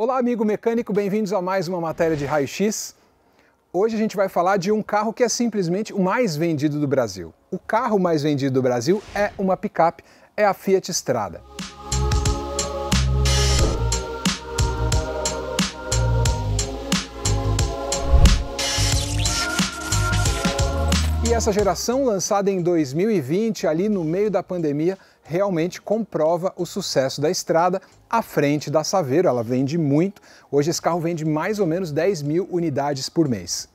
Olá, amigo mecânico, bem-vindos a mais uma matéria de raio-x. Hoje a gente vai falar de um carro que é simplesmente o mais vendido do Brasil. O carro mais vendido do Brasil é uma picape, é a Fiat Strada. E essa geração, lançada em 2020, ali no meio da pandemia, realmente comprova o sucesso da estrada à frente da Saveiro. Ela vende muito. Hoje esse carro vende mais ou menos 10 mil unidades por mês.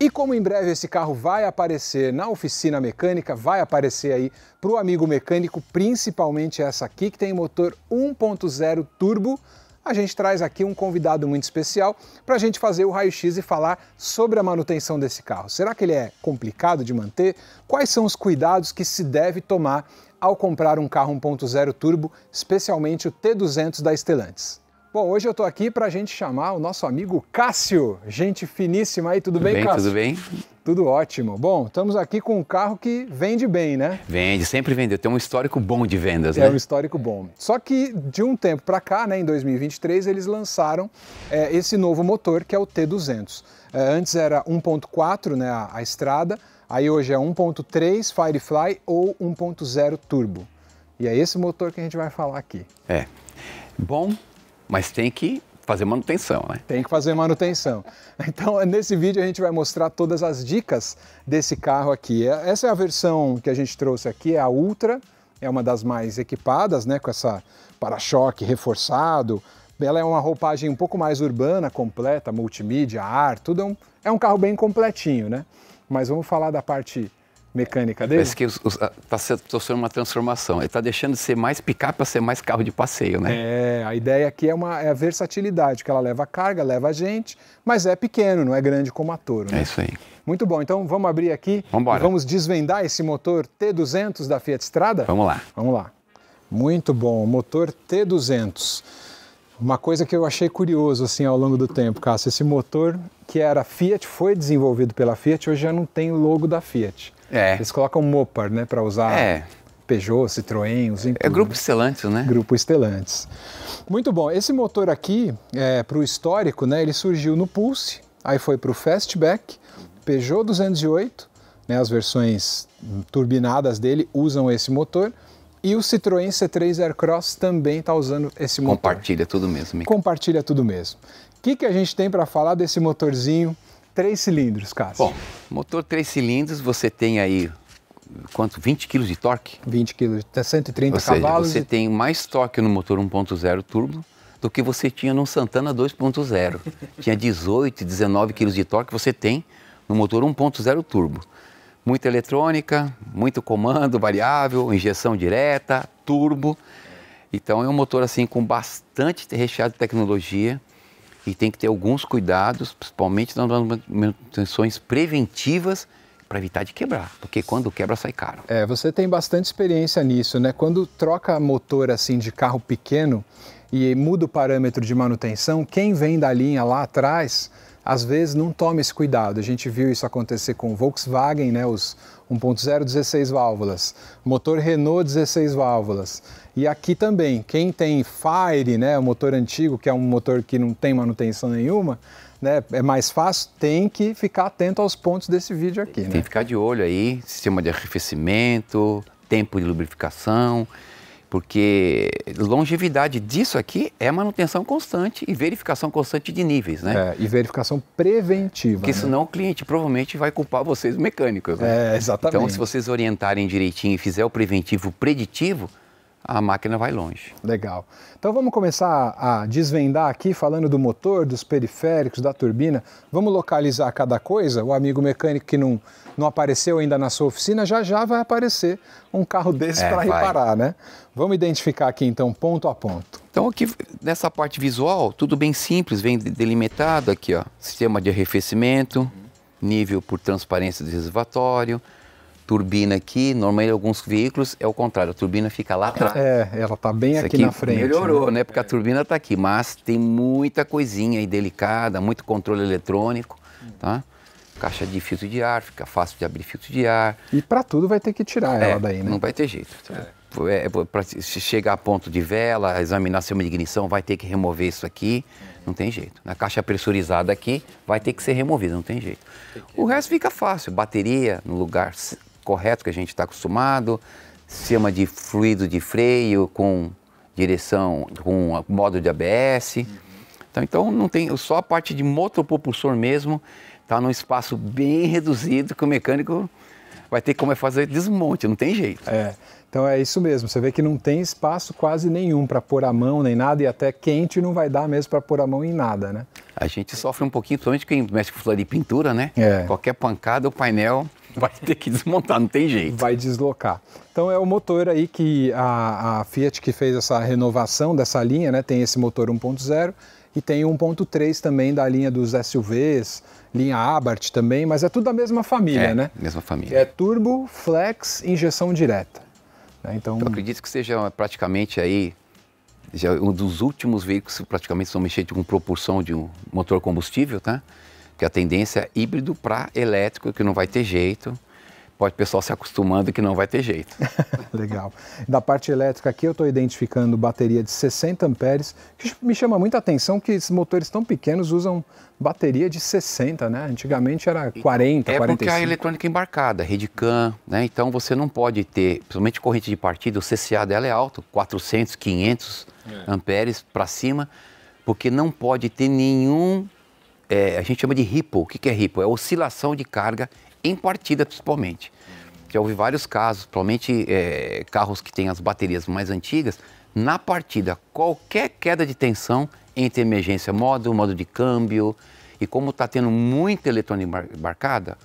E como em breve esse carro vai aparecer na oficina mecânica, vai aparecer aí para o amigo mecânico, principalmente essa aqui que tem motor 1.0 turbo, a gente traz aqui um convidado muito especial para a gente fazer o raio-x e falar sobre a manutenção desse carro. Será que ele é complicado de manter? Quais são os cuidados que se deve tomar ao comprar um carro 1.0 turbo, especialmente o T200 da Stellantis. Bom, hoje eu estou aqui para a gente chamar o nosso amigo Cássio, gente finíssima aí, tudo, tudo bem, bem, Cássio? Tudo bem, tudo ótimo. Bom, estamos aqui com um carro que vende bem, né? Vende, sempre vendeu. Tem um histórico bom de vendas, né? É um histórico bom. Só que de um tempo para cá, né, em 2023, eles lançaram é, esse novo motor que é o T200. É, antes era 1.4, né, a, a estrada. Aí hoje é 1.3 Firefly ou 1.0 Turbo. E é esse motor que a gente vai falar aqui. É. Bom, mas tem que fazer manutenção, né? Tem que fazer manutenção. Então, nesse vídeo a gente vai mostrar todas as dicas desse carro aqui. É, essa é a versão que a gente trouxe aqui, é a Ultra, é uma das mais equipadas, né, com essa para-choque reforçado. Ela é uma roupagem um pouco mais urbana, completa, multimídia, ar, tudo é um, é um carro bem completinho, né? Mas vamos falar da parte mecânica dele? Parece que está sendo uma transformação. Ele está deixando de ser mais picape para ser mais carro de passeio, né? É, a ideia aqui é, uma, é a versatilidade, que ela leva carga, leva gente, mas é pequeno, não é grande como a Toro, né? É isso aí. Muito bom, então vamos abrir aqui Vambora. e vamos desvendar esse motor T200 da Fiat Strada? Vamos lá. Vamos lá. Muito bom, motor T200. Uma coisa que eu achei curioso assim ao longo do tempo, Cássio, esse motor que era Fiat foi desenvolvido pela Fiat, hoje já não tem logo da Fiat. É. Eles colocam Mopar, né, para usar é. Peugeot, Citroën, os É Grupo Estelantes, né? Grupo Estelantes. Muito bom. Esse motor aqui, é, para o histórico, né, ele surgiu no Pulse, aí foi para o Fastback, Peugeot 208, né, as versões turbinadas dele usam esse motor e o Citroën C3 Aircross também está usando esse motor. Compartilha tudo mesmo. Mica. Compartilha tudo mesmo. O que, que a gente tem para falar desse motorzinho três cilindros, cara? Bom, motor três cilindros, você tem aí quanto? 20 kg de torque? 20 kg, 130 Ou seja, cavalos. Você e... tem mais torque no motor 1.0 turbo do que você tinha no Santana 2.0. tinha 18, 19 kg de torque, você tem no motor 1.0 turbo. Muita eletrônica, muito comando variável, injeção direta, turbo. Então é um motor assim com bastante recheado de tecnologia e tem que ter alguns cuidados, principalmente nas manutenções preventivas para evitar de quebrar, porque quando quebra sai caro. É, você tem bastante experiência nisso, né? Quando troca motor assim de carro pequeno e muda o parâmetro de manutenção, quem vem da linha lá atrás às vezes não toma esse cuidado. A gente viu isso acontecer com Volkswagen, né, os 1.0 16 válvulas, motor Renault 16 válvulas. E aqui também, quem tem Fire, né, o motor antigo, que é um motor que não tem manutenção nenhuma, né, é mais fácil, tem que ficar atento aos pontos desse vídeo aqui. Tem né? que ficar de olho aí, sistema de arrefecimento, tempo de lubrificação, porque longevidade disso aqui é manutenção constante e verificação constante de níveis, né? É, e verificação preventiva. Porque né? senão o cliente provavelmente vai culpar vocês mecânicos, né? É, exatamente. Então, se vocês orientarem direitinho e fizer o preventivo preditivo, a máquina vai longe. Legal. Então vamos começar a desvendar aqui, falando do motor, dos periféricos, da turbina. Vamos localizar cada coisa? O amigo mecânico que não, não apareceu ainda na sua oficina, já já vai aparecer um carro desse é, para reparar, né? Vamos identificar aqui então, ponto a ponto. Então aqui, nessa parte visual, tudo bem simples, vem delimitado aqui, ó. Sistema de arrefecimento, uhum. nível por transparência do reservatório, turbina aqui, normalmente alguns veículos é o contrário, a turbina fica lá atrás. É, ela está bem aqui, aqui na frente. Melhorou, né? né? Porque a turbina está aqui, mas tem muita coisinha aí delicada, muito controle eletrônico, tá? Caixa de filtro de ar, fica fácil de abrir filtro de ar. E para tudo vai ter que tirar é, ela daí, né? Não vai ter jeito. É, é para chegar a ponto de vela, examinar sistema é de ignição, vai ter que remover isso aqui. Não tem jeito. Na caixa pressurizada aqui, vai ter que ser removida, não tem jeito. O resto fica fácil. Bateria no lugar correto que a gente está acostumado, sistema de fluido de freio com direção, com modo de ABS. Então, então não tem, só a parte de motopropulsor mesmo está num espaço bem reduzido que o mecânico vai ter como é fazer desmonte, não tem jeito. É. Então é isso mesmo, você vê que não tem espaço quase nenhum para pôr a mão nem nada, e até quente não vai dar mesmo para pôr a mão em nada, né? A gente sofre um pouquinho, principalmente quem mexe com flor de pintura, né? É. Qualquer pancada, o painel Vai ter que desmontar, não tem jeito. Vai deslocar. Então é o motor aí que a, a Fiat que fez essa renovação dessa linha, né? Tem esse motor 1.0 e tem 1.3 também da linha dos SUVs, linha Abarth também, mas é tudo da mesma família, é, né? Mesma família. É turbo, flex, injeção direta. Né? Então Eu acredito que seja praticamente aí já é um dos últimos veículos praticamente são mexer com propulsão de um motor combustível, tá? que a tendência é híbrido para elétrico, que não vai ter jeito. Pode o pessoal se acostumando que não vai ter jeito. Legal. Da parte elétrica aqui eu estou identificando bateria de 60 amperes, que me chama muita atenção que esses motores tão pequenos usam bateria de 60, né? Antigamente era 40, é 45. É porque a eletrônica é embarcada, CAN né? Então você não pode ter, principalmente corrente de partida, o CCA dela é alto, 400, 500 é. amperes para cima, porque não pode ter nenhum é, a gente chama de ripple. O que é ripple? É oscilação de carga em partida, principalmente. Já houve vários casos, principalmente é, carros que têm as baterias mais antigas, na partida, qualquer queda de tensão entre emergência modo, modo de câmbio, e como está tendo muita eletrônica embarcada,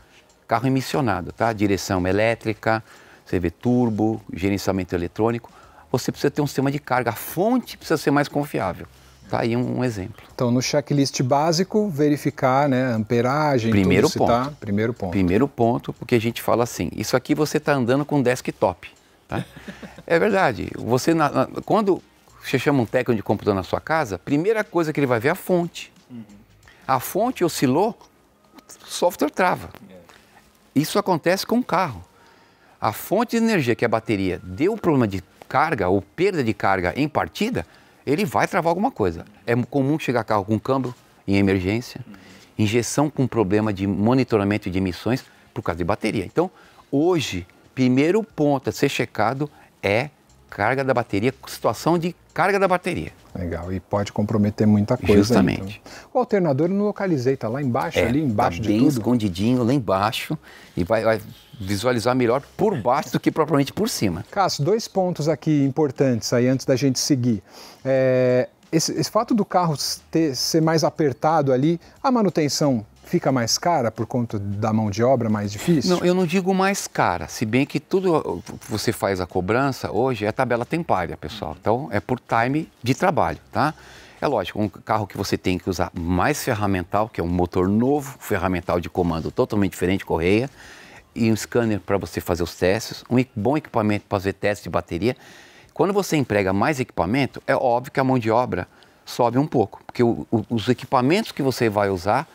carro emissionado, tá? Direção elétrica, você vê turbo, gerenciamento eletrônico, você precisa ter um sistema de carga, a fonte precisa ser mais confiável. Está aí um, exemplo. Então, no checklist básico, verificar né, amperagem, primeiro ponto. Tá, primeiro ponto. Primeiro ponto, porque a gente fala assim, isso aqui você está andando com desktop. Tá? é verdade. Você na, na, quando você chama um técnico de computador na sua casa, primeira coisa que ele vai ver é a fonte. Uhum. A fonte oscilou, o software trava. Yeah. É. Isso acontece com o carro. A fonte de energia, que é a bateria, deu problema de carga ou perda de carga em partida, ele vai travar alguma coisa. É comum chegar carro com câmbio em emergência, injeção com problema de monitoramento de emissões por causa de bateria. Então, hoje, primeiro ponto a ser checado é carga da bateria, situação de carga da bateria. Legal, e pode comprometer muita coisa. Justamente. Aí, então. O alternador eu não localizei, está lá embaixo, é, ali tá embaixo tá bem de tudo. escondidinho lá embaixo e vai, vai, visualizar melhor por baixo do que propriamente por cima. Cássio, dois pontos aqui importantes aí antes da gente seguir. É, esse, esse, fato do carro ter, ser mais apertado ali, a manutenção fica mais cara por conta da mão de obra mais difícil? Não, eu não digo mais cara, se bem que tudo você faz a cobrança hoje é tabela tempária, pessoal. Então é por time de trabalho, tá? É lógico, um carro que você tem que usar mais ferramental, que é um motor novo, ferramental de comando totalmente diferente, correia, e um scanner para você fazer os testes, um bom equipamento para fazer testes de bateria. Quando você emprega mais equipamento, é óbvio que a mão de obra sobe um pouco, porque o, o, os equipamentos que você vai usar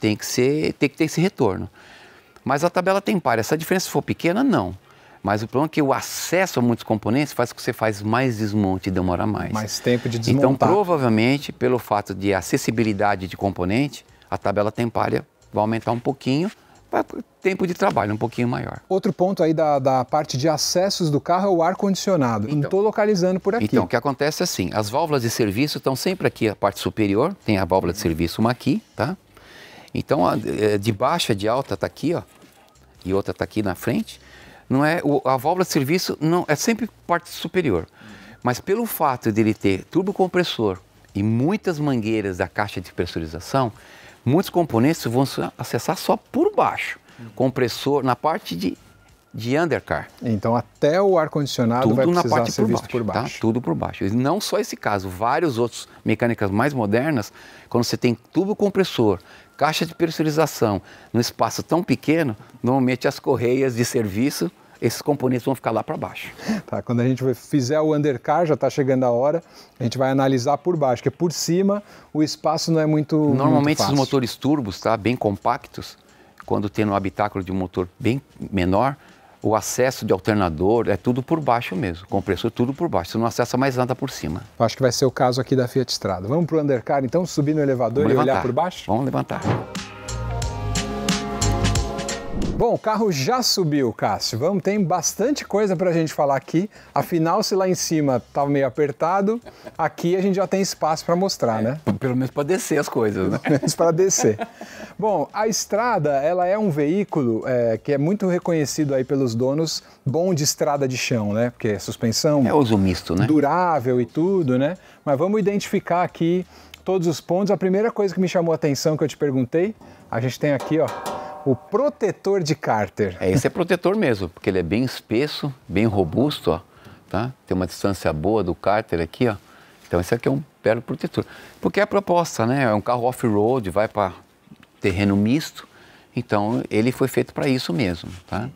tem que, ser, tem que ter esse retorno. Mas a tabela tem par. Essa diferença for pequena, não. Mas o problema é que o acesso a muitos componentes faz com que você faz mais desmonte e demora mais. Mais tempo de então, desmontar. Então, provavelmente, pelo fato de acessibilidade de componente, a tabela tempária vai aumentar um pouquinho, vai tempo de trabalho um pouquinho maior. Outro ponto aí da, da parte de acessos do carro é o ar-condicionado. Então, não estou localizando por aqui. Então, o que acontece é assim, as válvulas de serviço estão sempre aqui, a parte superior, tem a válvula de serviço uma aqui, tá? Então, é, de baixa, é de alta está aqui, ó, e outra está aqui na frente. Não é a válvula de serviço não é sempre parte superior, mas pelo fato de ele ter compressor e muitas mangueiras da caixa de pressurização, muitos componentes vão acessar só por baixo, compressor na parte de de undercar. Então até o ar condicionado Tudo vai precisar na parte ser por visto baixo, por tá? baixo. Tá? Tudo por baixo. E não só esse caso, vários outros mecânicas mais modernas, quando você tem tubo compressor, caixa de pressurização, num espaço tão pequeno, normalmente as correias de serviço, esses componentes vão ficar lá para baixo. Tá, quando a gente fizer o undercar, já está chegando a hora, a gente vai analisar por baixo, porque por cima o espaço não é muito Normalmente muito os motores turbos, tá, bem compactos, quando tem no habitáculo de um motor bem menor, o acesso de alternador é tudo por baixo mesmo, compressor tudo por baixo, você não acessa mais nada por cima. acho que vai ser o caso aqui da Fiat Strada. Vamos para o undercar então, subir no elevador Vamos e levantar. olhar por baixo? Vamos levantar. Bom, o carro já subiu, Cássio. Vamos, tem bastante coisa para a gente falar aqui. Afinal, se lá em cima estava meio apertado, aqui a gente já tem espaço para mostrar, é, né? Pelo menos para descer as coisas, né? Pelo menos para descer. Bom, a estrada, ela é um veículo é, que é muito reconhecido aí pelos donos, bom de estrada de chão, né? Porque é suspensão... É uso misto, né? Durável e tudo, né? Mas vamos identificar aqui todos os pontos. A primeira coisa que me chamou a atenção, que eu te perguntei, a gente tem aqui, ó o protetor de cárter. É, esse é protetor mesmo, porque ele é bem espesso, bem robusto, ó, tá? Tem uma distância boa do cárter aqui, ó. Então esse aqui é um belo protetor. Porque é a proposta, né? É um carro off-road, vai para terreno misto. Então ele foi feito para isso mesmo, tá?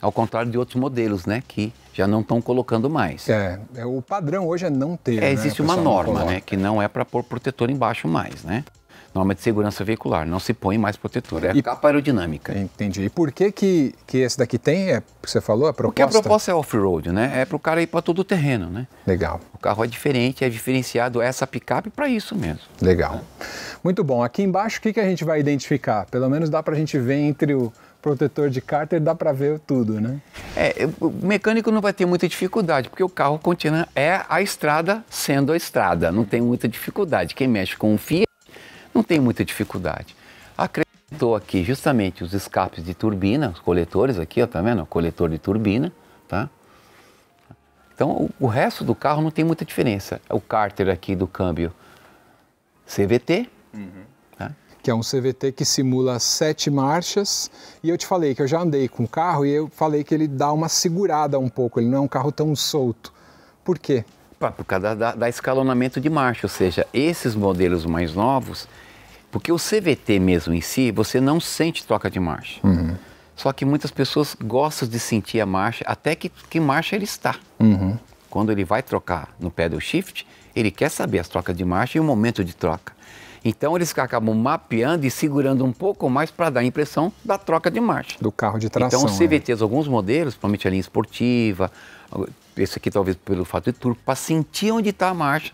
Ao contrário de outros modelos, né? Que já não estão colocando mais. É, é, o padrão hoje é não ter. É, né? existe né? uma norma, né? Que não é para pôr protetor embaixo mais, né? norma de segurança veicular, não se põe mais protetor, é e, capa aerodinâmica. Entendi. E por que, que, que esse daqui tem, é, você falou, a proposta? Porque a proposta é off-road, né? É para o cara ir para todo o terreno, né? Legal. O carro é diferente, é diferenciado é essa picape para isso mesmo. Legal. Né? Muito bom. Aqui embaixo, o que, que a gente vai identificar? Pelo menos dá para a gente ver entre o protetor de cárter, dá para ver tudo, né? É, o mecânico não vai ter muita dificuldade, porque o carro continua, é a estrada sendo a estrada, não tem muita dificuldade. Quem mexe com um Fiat não tem muita dificuldade. Acrescentou aqui justamente os escapes de turbina, os coletores aqui, ó, tá vendo? O coletor de turbina, tá? Então, o resto do carro não tem muita diferença. É o cárter aqui do câmbio CVT, uhum. Tá? que é um CVT que simula sete marchas. E eu te falei que eu já andei com o carro e eu falei que ele dá uma segurada um pouco, ele não é um carro tão solto. Por quê? Por causa da, da escalonamento de marcha, ou seja, esses modelos mais novos, porque o CVT mesmo em si, você não sente troca de marcha. Uhum. Só que muitas pessoas gostam de sentir a marcha, até que, que marcha ele está. Uhum. Quando ele vai trocar no pedal shift, ele quer saber as trocas de marcha e o momento de troca. Então eles acabam mapeando e segurando um pouco mais para dar a impressão da troca de marcha. Do carro de tração. Então, CVTs, é. Né? alguns modelos, principalmente a linha esportiva, esse aqui talvez pelo fato de turbo, para sentir onde está a marcha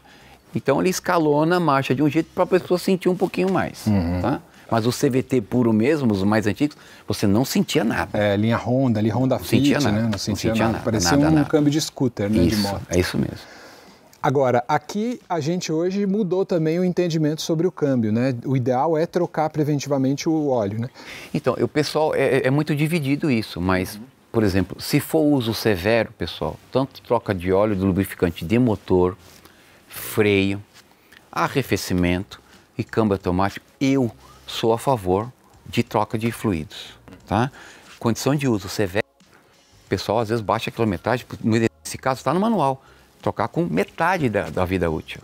então ele escalona a marcha de um jeito para a pessoa sentir um pouquinho mais, uhum. tá? Mas o CVT puro mesmo, os mais antigos, você não sentia nada. É, linha Honda, ali Honda não Fit, sentia né? nada, né? Não sentia, não sentia nada. nada. Parecia nada, um nada. câmbio de scooter, né, isso, de moto. É isso mesmo. Agora, aqui a gente hoje mudou também o entendimento sobre o câmbio, né? O ideal é trocar preventivamente o óleo, né? Então, o pessoal é, é, é muito dividido isso, mas, por exemplo, se for uso severo, pessoal, tanto troca de óleo, de lubrificante de motor, freio, arrefecimento e câmbio automático, eu sou a favor de troca de fluidos, tá? Condição de uso severa, pessoal às vezes baixa a quilometragem, nesse caso está no manual, trocar com metade da, da vida útil.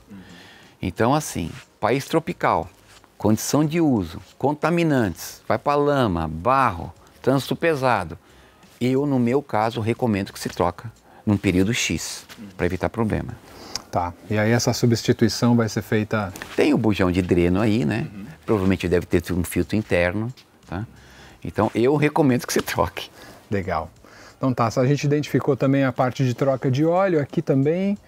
Então assim, país tropical, condição de uso, contaminantes, vai para lama, barro, trânsito pesado. Eu, no meu caso, recomendo que se troca num período X, para evitar problema. Tá. E aí essa substituição vai ser feita? Tem o bujão de dreno aí, né? Uhum. Provavelmente deve ter um filtro interno, tá? Então eu recomendo que você troque. Legal. Então tá, a gente identificou também a parte de troca de óleo aqui também.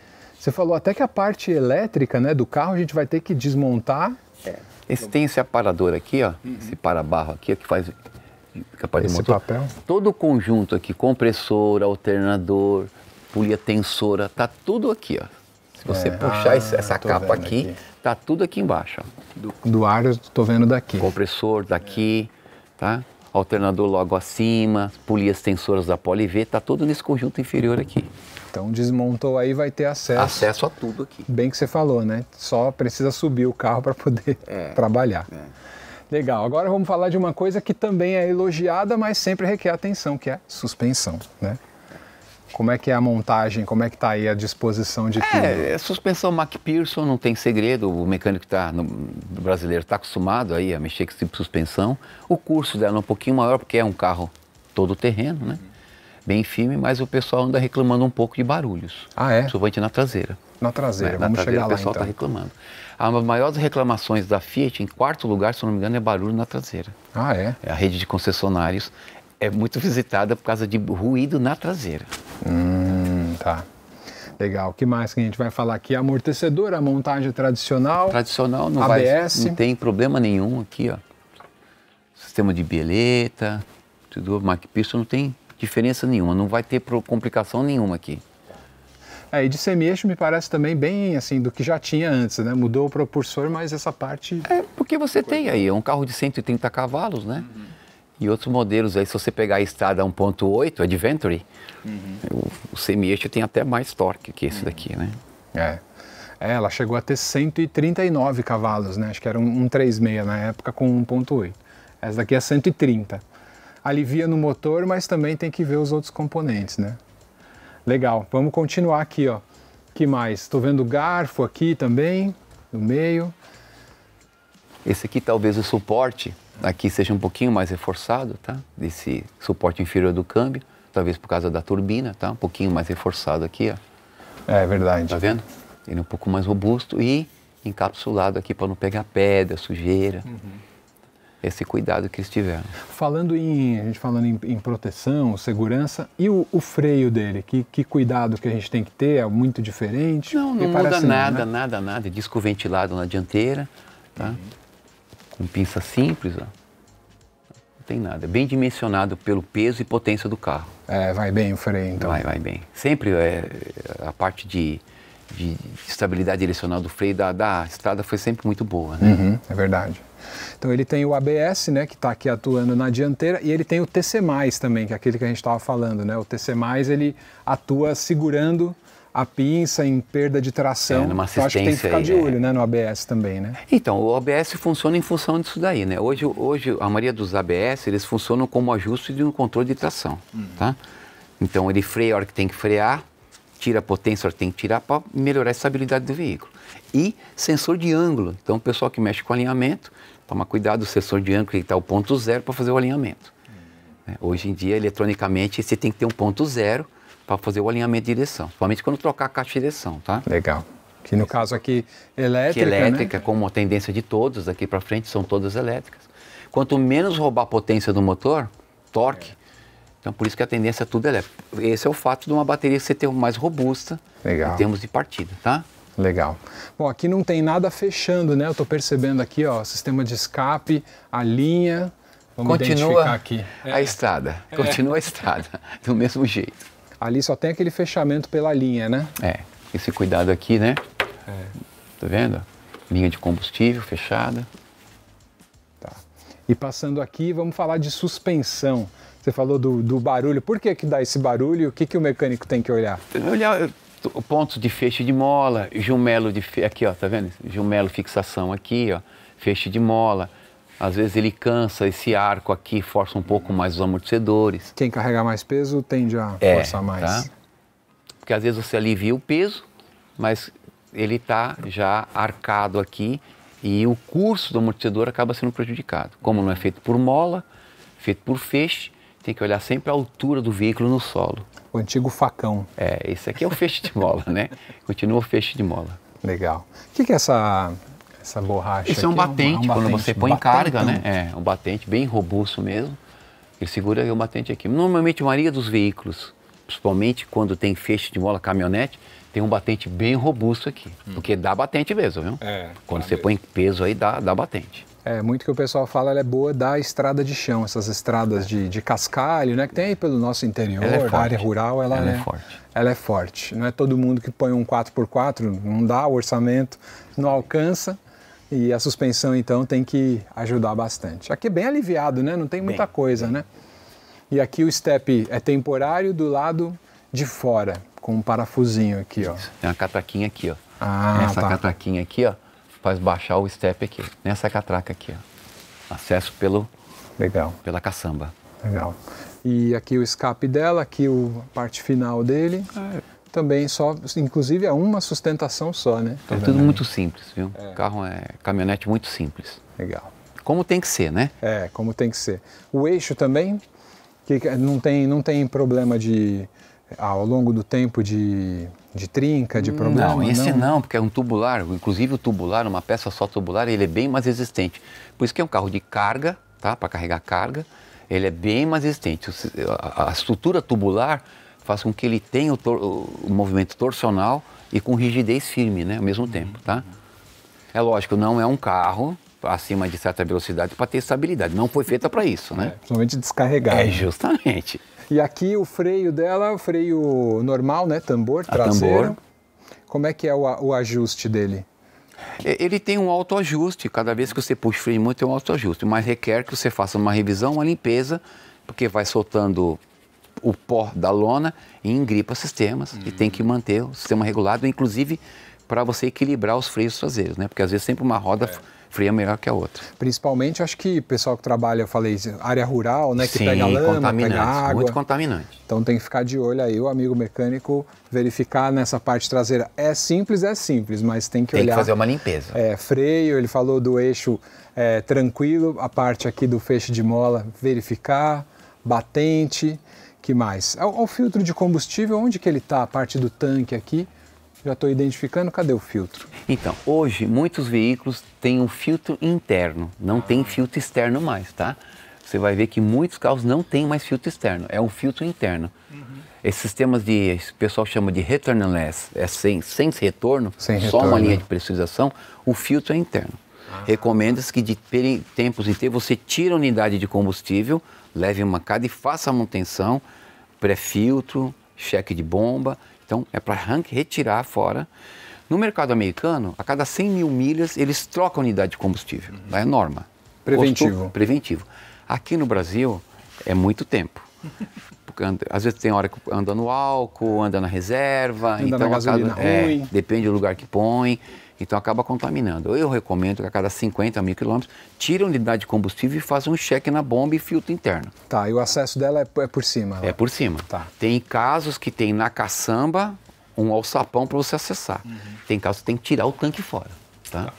Você falou até que a parte elétrica, né, do carro a gente vai ter que desmontar. É. Esse tem esse aparador aqui, ó, uhum. esse para-barro aqui, ó, que faz capaz esse papel. Todo o conjunto aqui, compressor, alternador, polia tensora, tá tudo aqui, ó. Se você é. puxar ah, essa capa aqui, aqui, tá tudo aqui embaixo. Do, do ar eu estou vendo daqui. Compressor daqui, é. tá? Alternador logo acima, polias tensoras da Poli V, tá tudo nesse conjunto inferior aqui. Então desmontou aí vai ter acesso. Acesso a tudo aqui. Bem que você falou, né? Só precisa subir o carro para poder é. trabalhar. É. Legal, agora vamos falar de uma coisa que também é elogiada, mas sempre requer atenção, que é suspensão, né? Como é que é a montagem? Como é que está aí a disposição de é, tudo? É, suspensão MacPherson não tem segredo. O mecânico tá, no, brasileiro está acostumado aí a mexer com esse tipo de suspensão. O curso dela é um pouquinho maior porque é um carro todo terreno, né? Bem firme, mas o pessoal anda reclamando um pouco de barulhos. Ah, é? Principalmente na traseira. Na traseira, é, na vamos traseira, chegar lá O pessoal está então. reclamando. As maiores reclamações da Fiat, em quarto lugar, se não me engano, é barulho na traseira. Ah, é? é a rede de concessionários é muito visitada por causa de ruído na traseira. Hum, tá. Legal. O que mais que a gente vai falar aqui? Amortecedor, a montagem tradicional. Tradicional, não ABS. Vai, não tem problema nenhum aqui, ó. Sistema de bieleta, tudo, MacPisto não tem diferença nenhuma, não vai ter complicação nenhuma aqui. É, e de semi-eixo me parece também bem assim do que já tinha antes, né? Mudou o propulsor, mas essa parte. É, porque você tem aí, é um carro de 130 cavalos, né? Uhum e outros modelos aí, se você pegar a estrada 1.8, Adventure, uhum. o, o semi-eixo tem até mais torque que esse uhum. daqui, né? É. é. ela chegou a ter 139 cavalos, né? Acho que era um, um 36 na época com 1.8. Essa daqui é 130. Alivia no motor, mas também tem que ver os outros componentes, né? Legal, vamos continuar aqui, ó. que mais? Estou vendo garfo aqui também, no meio. Esse aqui talvez o suporte aqui seja um pouquinho mais reforçado, tá? Desse suporte inferior do câmbio, talvez por causa da turbina, tá? Um pouquinho mais reforçado aqui, ó. É verdade. Tá vendo? Ele é um pouco mais robusto e encapsulado aqui para não pegar pedra, sujeira. Uhum esse cuidado que eles tiveram. Falando em, a gente falando em, em proteção, segurança, e o, o, freio dele? Que, que cuidado que a gente tem que ter? É muito diferente? Não, não muda nada, não, né? nada, nada. Disco ventilado na dianteira, tá? Uhum com pinça simples, ó, não tem nada. É bem dimensionado pelo peso e potência do carro. É, vai bem o freio então. Vai, vai bem. Sempre é, a parte de, de estabilidade direcional do freio da, da estrada foi sempre muito boa, né? Uhum, é verdade. Então ele tem o ABS, né, que está aqui atuando na dianteira, e ele tem o TC+, também, que é aquele que a gente estava falando, né? O TC+, ele atua segurando a pinça, em perda de tração. É, numa então acho que tem que ficar aí, de olho é. né, no ABS também, né? Então, o ABS funciona em função disso daí, né? Hoje, hoje a maioria dos ABS, eles funcionam como ajuste de um controle de tração, uhum. tá? Então, ele freia a hora que tem que frear, tira a potência a hora que tem que tirar para melhorar a estabilidade do veículo. E sensor de ângulo. Então, o pessoal que mexe com alinhamento, toma cuidado do sensor de ângulo, que está o ponto zero para fazer o alinhamento. Uhum. Hoje em dia, eletronicamente, você tem que ter um ponto zero para fazer o alinhamento de direção, principalmente quando trocar a caixa de direção, tá? Legal. Que no caso aqui elétrica, que elétrica, né? como a tendência de todos daqui para frente são todas elétricas. Quanto menos roubar potência do motor, torque, é. Então, por isso que a tendência é tudo elétrico. Esse é o fato de uma bateria ser mais robusta Legal. em termos de partida, tá? Legal. Bom, aqui não tem nada fechando, né? Eu estou percebendo aqui, ó, sistema de escape, a linha. Vamos Continua aqui. a é. estrada. Continua é. a estrada, do mesmo jeito. Ali só tem aquele fechamento pela linha, né? É, esse cuidado aqui, né? É. Tá vendo? Linha de combustível fechada. Tá. E passando aqui, vamos falar de suspensão. Você falou do, do barulho. Por que, que dá esse barulho? O que, que o mecânico tem que olhar? Olhar o ponto de feixe de mola, jumelo de fe... aqui, ó, tá vendo? Jumelo fixação aqui, ó, feixe de mola às vezes ele cansa, esse arco aqui força um pouco uhum. mais os amortecedores. Quem carrega mais peso tende a é, forçar tá? mais. Tá? Porque às vezes você alivia o peso, mas ele está já arcado aqui e o curso do amortecedor acaba sendo prejudicado. Como não é feito por mola, feito por feixe, tem que olhar sempre a altura do veículo no solo. O antigo facão. É, esse aqui é o feixe de mola, né? Continua o feixe de mola. Legal. O que, que é essa essa borracha. Isso é um batente, é um, um batente quando você põe batente, carga, né? É, um batente bem robusto mesmo. Ele segura o batente aqui. Normalmente, a maioria dos veículos, principalmente quando tem feixe de mola caminhonete, tem um batente bem robusto aqui. Hum. Porque dá batente mesmo, viu? É, quando você mesmo. põe peso aí, dá, dá batente. É, muito que o pessoal fala, ela é boa da estrada de chão, essas estradas de, de cascalho, né? Que tem aí pelo nosso interior, é área rural, ela, ela é, é, forte. Ela é forte. Não é todo mundo que põe um 4x4, não dá, o orçamento não alcança. E a suspensão então tem que ajudar bastante. Aqui é bem aliviado, né? Não tem muita bem, coisa, bem. né? E aqui o step é temporário do lado de fora, com um parafusinho aqui, ó. Tem uma catraquinha aqui, ó. Ah, Essa tá. catraquinha aqui, ó, faz baixar o step aqui, nessa catraca aqui, ó. Acesso pelo legal, pela caçamba. Legal. E aqui o escape dela, aqui o a parte final dele. Ah, também só, inclusive é uma sustentação só, né? É tudo muito simples, viu? É. Carro é caminhonete muito simples. Legal. Como tem que ser, né? É, como tem que ser. O eixo também, que não tem, não tem problema de ah, ao longo do tempo de, de trinca, de problema? Não, esse não. não. porque é um tubular. Inclusive o tubular, uma peça só tubular, ele é bem mais resistente. Por isso que é um carro de carga, tá? Para carregar carga, ele é bem mais resistente. A estrutura tubular faz com que ele tenha o, tor o movimento torsional e com rigidez firme, né, ao mesmo uhum. tempo, tá? É lógico, não é um carro acima de certa velocidade para ter estabilidade. Não foi feita para isso, né? É, principalmente descarregar. É, justamente. E aqui o freio dela, o freio normal, né? Tambor, traseiro. A tambor. Como é que é o, o ajuste dele? Ele tem um autoajuste. Cada vez que você puxa o freio muito, tem um autoajuste. Mas requer que você faça uma revisão, uma limpeza, porque vai soltando o pó da lona e engripa sistemas uhum. e tem que manter o sistema regulado, inclusive para você equilibrar os freios traseiros, né? Porque às vezes sempre uma roda é. freia melhor que a outra. Principalmente, acho que pessoal que trabalha, eu falei, área rural, né? Que Sim, pega lama, pega água. muito contaminante. Então tem que ficar de olho aí, o amigo mecânico, verificar nessa parte traseira. É simples, é simples, mas tem que tem olhar... Tem que fazer uma limpeza. É, freio, ele falou do eixo é, tranquilo, a parte aqui do feixe de mola, verificar, batente, que mais? É é o, filtro de combustível, onde que ele está? A parte do tanque aqui, já estou identificando, cadê o filtro? Então, hoje muitos veículos têm um filtro interno, não tem filtro externo mais, tá? Você vai ver que muitos carros não têm mais filtro externo, é um filtro interno. Uhum. Esses sistemas de, o pessoal chama de returnless, é sem, sem retorno, sem só retorno. uma linha de pressurização. o filtro é interno recomenda-se que de tempos em tempos você tire a unidade de combustível, leve uma cada e faça a manutenção, pré-filtro, cheque de bomba. Então, é para retirar fora. No mercado americano, a cada 100 mil milhas, eles trocam a unidade de combustível. Uhum. é norma. Preventivo. Posto, preventivo. Aqui no Brasil, é muito tempo. Porque anda, às vezes tem hora que anda no álcool, anda na reserva. Anda então, na gasolina cada, é, Depende do lugar que põe. Então acaba contaminando. Eu recomendo que a cada 50 mil quilômetros tire a unidade de combustível e faça um cheque na bomba e filtro interno. Tá, e o acesso dela é, é por cima? É por cima. Tá. Tem casos que tem na caçamba um alçapão para você acessar. Uhum. Tem casos que tem que tirar o tanque fora. Tá?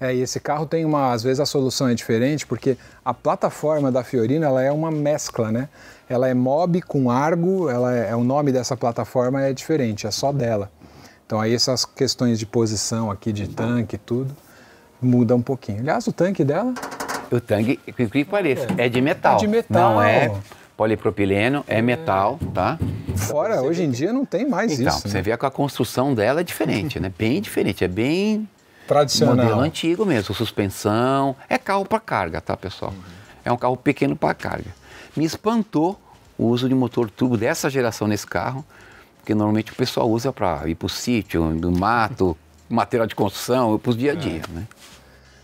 É, e esse carro tem uma, às vezes a solução é diferente, porque a plataforma da Fiorina ela é uma mescla, né? Ela é mob com Argo, ela é, é o nome dessa plataforma é diferente, é só dela. Então aí essas questões de posição aqui de tanque e tudo muda um pouquinho. Aliás, o tanque dela... O tanque, que, que parece, é. é. de metal. É de metal. Não é polipropileno, é, é metal, tá? Fora, hoje em dia não tem mais então, isso. Então, você né? vê que a construção dela é diferente, né? Bem diferente, é bem... Tradicional. Modelo antigo mesmo, suspensão, é carro para carga, tá, pessoal? Uhum. É um carro pequeno para carga. Me espantou o uso de motor turbo dessa geração nesse carro, porque normalmente o pessoal usa para ir para o sítio, do mato, material de construção, para o dia a dia. É. Né?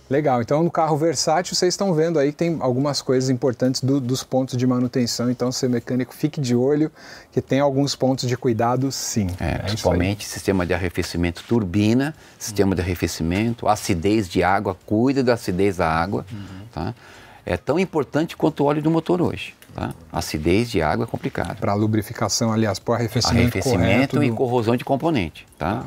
Legal, então no carro versátil vocês estão vendo aí que tem algumas coisas importantes do, dos pontos de manutenção, então seu mecânico fique de olho que tem alguns pontos de cuidado sim. É, é principalmente sistema de arrefecimento turbina, sistema uhum. de arrefecimento, acidez de água, cuida da acidez da água, uhum. tá? É tão importante quanto o óleo do motor hoje. Tá? Acidez de água é complicado. Para lubrificação, aliás, para arrefecimento, arrefecimento e do... corrosão de componente. Tá? tá?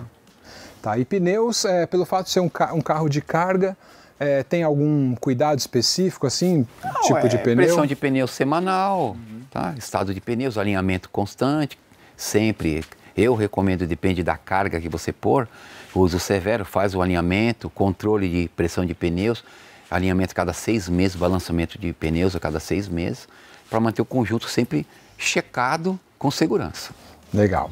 Tá. E pneus, é, pelo fato de ser um, ca um carro de carga, é, tem algum cuidado específico, assim, Não, tipo é, de pneu? Pressão de pneu semanal, uhum. tá? estado de pneus, alinhamento constante, sempre. Eu recomendo, depende da carga que você pôr, uso severo, faz o alinhamento, controle de pressão de pneus, alinhamento a cada seis meses, balançamento de pneus a cada seis meses para manter o conjunto sempre checado com segurança. Legal.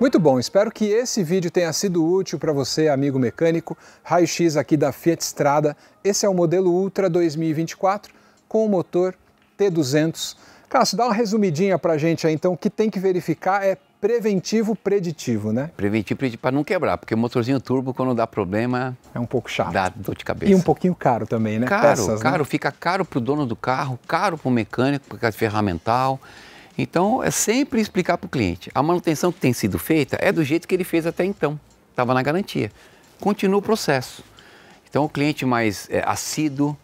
Muito bom, espero que esse vídeo tenha sido útil para você, amigo mecânico. Raio-X aqui da Fiat Strada. Esse é o modelo Ultra 2024 com o motor T200. Cássio, dá uma resumidinha para a gente aí, então. O que tem que verificar é preventivo preditivo, né? Preventivo preditivo para não quebrar, porque o motorzinho turbo, quando dá problema. É um pouco chato. Dá dor de cabeça. E um pouquinho caro também, né? Caro, Peças, né? caro. Né? Fica caro para o dono do carro, caro para o mecânico, por causa de é ferramental. Então, é sempre explicar para o cliente. A manutenção que tem sido feita é do jeito que ele fez até então. Estava na garantia. Continua o processo. Então, o cliente mais é, assíduo,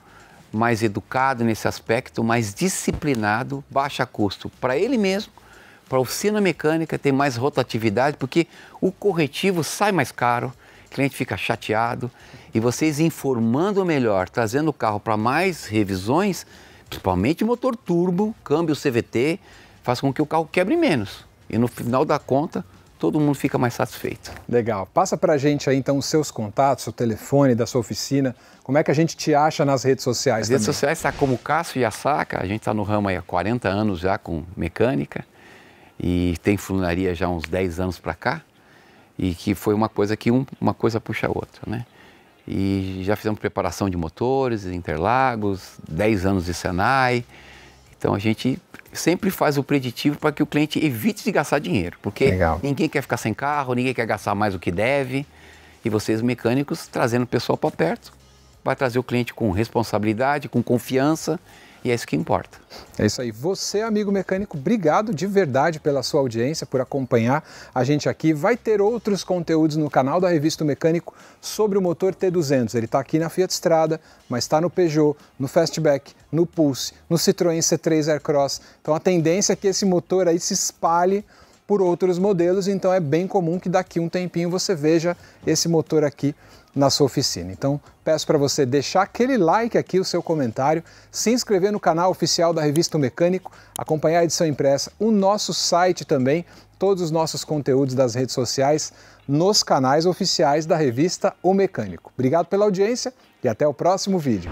mais educado nesse aspecto, mais disciplinado, baixa custo para ele mesmo para a oficina mecânica tem mais rotatividade, porque o corretivo sai mais caro, o cliente fica chateado. E vocês informando melhor, trazendo o carro para mais revisões, principalmente motor turbo, câmbio CVT, faz com que o carro quebre menos. E no final da conta, todo mundo fica mais satisfeito. Legal. Passa para a gente aí então os seus contatos, o telefone da sua oficina. Como é que a gente te acha nas redes sociais? Nas redes sociais está como Cássio Saca. a gente está no ramo aí há 40 anos já com mecânica e tem funilaria já há uns 10 anos para cá, e que foi uma coisa que um, uma coisa puxa a outra, né? E já fizemos preparação de motores, Interlagos, 10 anos de Senai. Então a gente sempre faz o preditivo para que o cliente evite de gastar dinheiro, porque Legal. ninguém quer ficar sem carro, ninguém quer gastar mais do que deve. E vocês mecânicos trazendo o pessoal para perto, vai trazer o cliente com responsabilidade, com confiança e é isso que importa. É isso aí. Você, amigo mecânico, obrigado de verdade pela sua audiência, por acompanhar a gente aqui. Vai ter outros conteúdos no canal da Revista Mecânico sobre o motor T200. Ele está aqui na Fiat Strada, mas está no Peugeot, no Fastback, no Pulse, no Citroën C3 Aircross. Então a tendência é que esse motor aí se espalhe por outros modelos, então é bem comum que daqui um tempinho você veja esse motor aqui na sua oficina. Então peço para você deixar aquele like aqui, o seu comentário, se inscrever no canal oficial da Revista o Mecânico, acompanhar a edição impressa, o nosso site também, todos os nossos conteúdos das redes sociais nos canais oficiais da revista O Mecânico. Obrigado pela audiência e até o próximo vídeo.